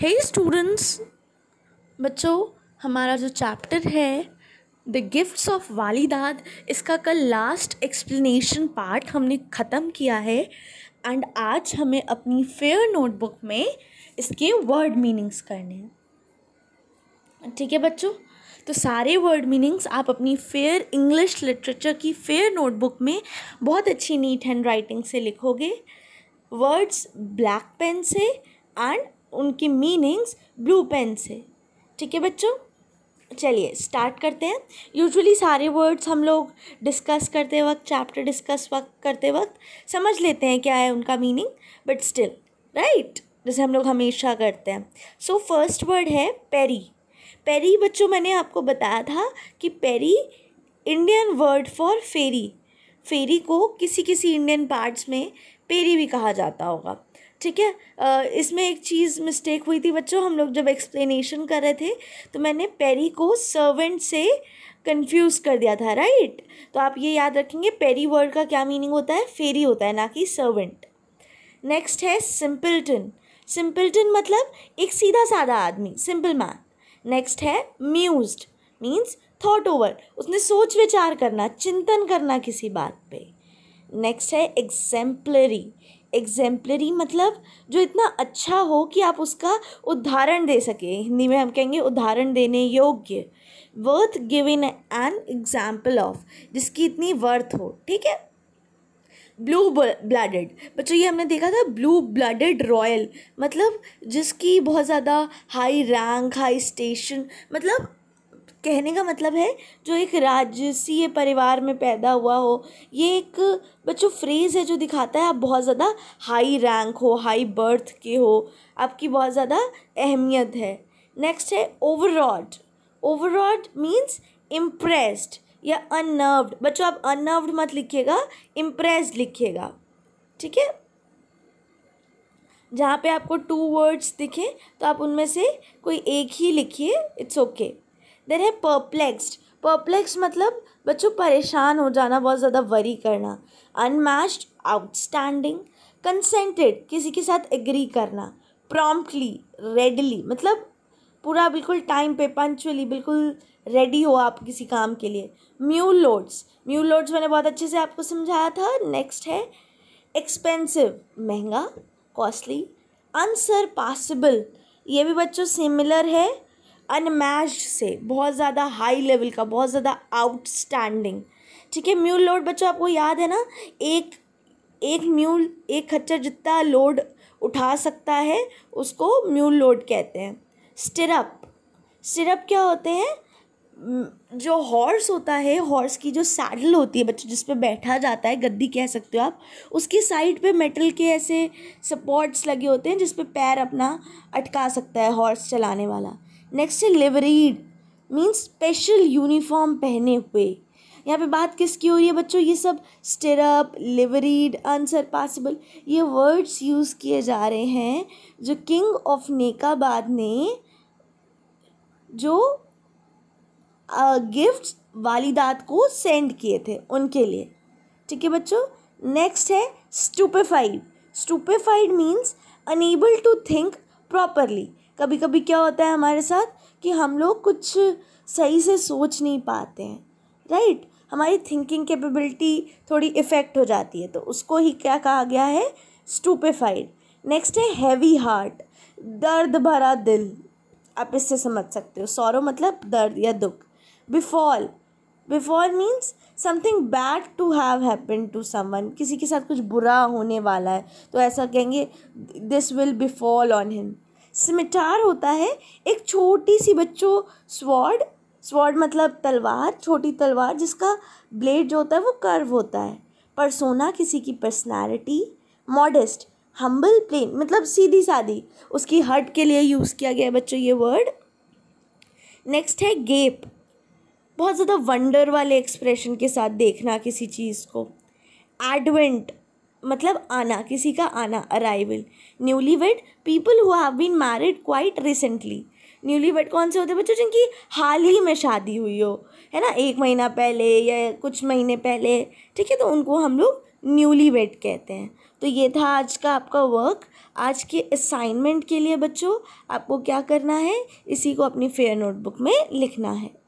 हे hey students बच्चों हमारा जो चैप्टर है द गिफ्ट्स ऑफ वालिदाद इसका कल लास्ट एक्सप्लेनेशन पार्ट हमने ख़त्म किया है एंड आज हमें अपनी फेयर नोटबुक में इसके वर्ड मीनिंग्स करने हैं ठीक है बच्चों तो सारे वर्ड मीनिंग्स आप अपनी फेयर इंग्लिश लिटरेचर की फेयर नोटबुक में बहुत अच्छी नीट हैंड राइटिंग से लिखोगे वर्ड्स ब्लैक पेन से एंड उनकी मीनिंग्स ब्लू पेन से ठीक है बच्चों चलिए स्टार्ट करते हैं यूजुअली सारे वर्ड्स हम लोग डिस्कस करते वक्त चैप्टर डिस्कस वक्त करते वक्त समझ लेते हैं क्या है उनका मीनिंग बट स्टिल राइट जैसे हम लोग हमेशा करते हैं सो फर्स्ट वर्ड है पेरी पेरी बच्चों मैंने आपको बताया था कि peri Indian word for fairy fairy को किसी किसी इंडियन पार्ट्स में पेरी भी कहा जाता होगा ठीक है इसमें एक चीज़ मिस्टेक हुई थी बच्चों हम लोग जब एक्सप्लेनेशन कर रहे थे तो मैंने पेरी को सर्वेंट से कंफ्यूज कर दिया था राइट तो आप ये याद रखेंगे पेरी वर्ड का क्या मीनिंग होता है फेरी होता है ना कि सर्वेंट नेक्स्ट है सिंपल्टन सिंपल्टन मतलब एक सीधा साधा आदमी सिंपल मैन नेक्स्ट है म्यूज मीन्स थॉट ओवर उसने सोच विचार करना चिंतन करना किसी बात पे नेक्स्ट है एग्जैम्पलरी एग्जेम्पलरी मतलब जो इतना अच्छा हो कि आप उसका उदाहरण दे सके हिंदी में हम कहेंगे उदाहरण देने योग्य worth given an example of जिसकी इतनी वर्थ हो ठीक है ब्लू ब्लडेड बच्चों ये हमने देखा था ब्लू ब्लडेड रॉयल मतलब जिसकी बहुत ज़्यादा हाई रैंक हाई स्टेशन मतलब कहने का मतलब है जो एक राजसीय परिवार में पैदा हुआ हो ये एक बट जो फ्रेज़ है जो दिखाता है आप बहुत ज़्यादा हाई रैंक हो हाई बर्थ के हो आपकी बहुत ज़्यादा अहमियत है नेक्स्ट है ओवरऑड ओवरऑड मीन्स इम्प्रेस्ड या अनर्व्ड बच्चों आप अनर्व्ड मत लिखिएगा इम्प्रेस्ड लिखिएगा ठीक है जहाँ पे आपको टू वर्ड्स दिखे तो आप उनमें से कोई एक ही लिखिए इट्स ओके देन है परप्लेक्स्ड परप्लेक्स मतलब बच्चों परेशान हो जाना बहुत ज़्यादा वरी करना अनमैच्ड आउटस्टैंडिंग कंसेंटेड किसी के साथ एग्री करना प्रॉम्प्टली रेडली मतलब पूरा बिल्कुल टाइम पे पंचुअली बिल्कुल रेडी हो आप किसी काम के लिए म्यू लोड्स म्यू लोड्स मैंने बहुत अच्छे से आपको समझाया था नेक्स्ट है एक्सपेंसिव महंगा कॉस्टली अनसरपासिबल ये भी बच्चों सिमिलर है अनमैच से बहुत ज़्यादा हाई लेवल का बहुत ज़्यादा आउटस्टैंडिंग ठीक है म्यूल लोड बच्चों आपको याद है ना एक एक म्यूल एक खच्चर जितना लोड उठा सकता है उसको म्यूल लोड कहते हैं स्टिरप स्टिरप क्या होते हैं जो हॉर्स होता है हॉर्स की जो सैडल होती है बच्चों जिस पर बैठा जाता है गद्दी कह सकते हो आप उसकी साइड पे मेटल के ऐसे सपोर्ट्स लगे होते हैं जिस पर पैर अपना अटका सकता है हॉर्स चलाने वाला नेक्स्ट है लिवरीड मीन्स स्पेशल यूनिफॉर्म पहने हुए यहाँ पे बात किसकी हो रही है बच्चों ये सब स्टेरअप लिवरीड आंसर पासिबल ये वर्ड्स यूज़ किए जा रहे हैं जो किंग ऑफ नेकाबाद ने जो गिफ्ट वालिदात को सेंड किए थे उनके लिए ठीक है बच्चों नेक्स्ट है stupefied stupefied means unable to think properly कभी कभी क्या होता है हमारे साथ कि हम लोग कुछ सही से सोच नहीं पाते हैं राइट हमारी थिंकिंग कैपेबिलिटी थोड़ी इफ़ेक्ट हो जाती है तो उसको ही क्या कहा गया है स्टूपेफाइड नेक्स्ट है हैवी हार्ट दर्द भरा दिल आप इससे समझ सकते हो सौरव मतलब दर्द या दुख befall befall means something bad to have happen to someone किसी के साथ कुछ बुरा होने वाला है तो ऐसा कहेंगे this will befall on him scimitar होता है एक छोटी सी बच्चों स्वॉर्ड स्वॉर्ड मतलब तलवार छोटी तलवार जिसका ब्लेड जो होता है वो कर्व होता है परसोना किसी की पर्सनैलिटी मॉडेस्ट हम्बल प्लेन मतलब सीधी सादी उसकी हट के लिए यूज़ किया गया है बच्चों ये वर्ड नेक्स्ट है गेप बहुत ज़्यादा वंडर वाले एक्सप्रेशन के साथ देखना किसी चीज़ को एडवेंट मतलब आना किसी का आना arrival newly wed people who have been married quite recently newly wed कौन से होते हैं बच्चों जिनकी हाल ही में शादी हुई हो है ना एक महीना पहले या कुछ महीने पहले ठीक है तो उनको हम लोग न्यूली वेड कहते हैं तो ये था आज का आपका वर्क आज के असाइनमेंट के लिए बच्चों आपको क्या करना है इसी को अपनी फेयर नोटबुक में लिखना है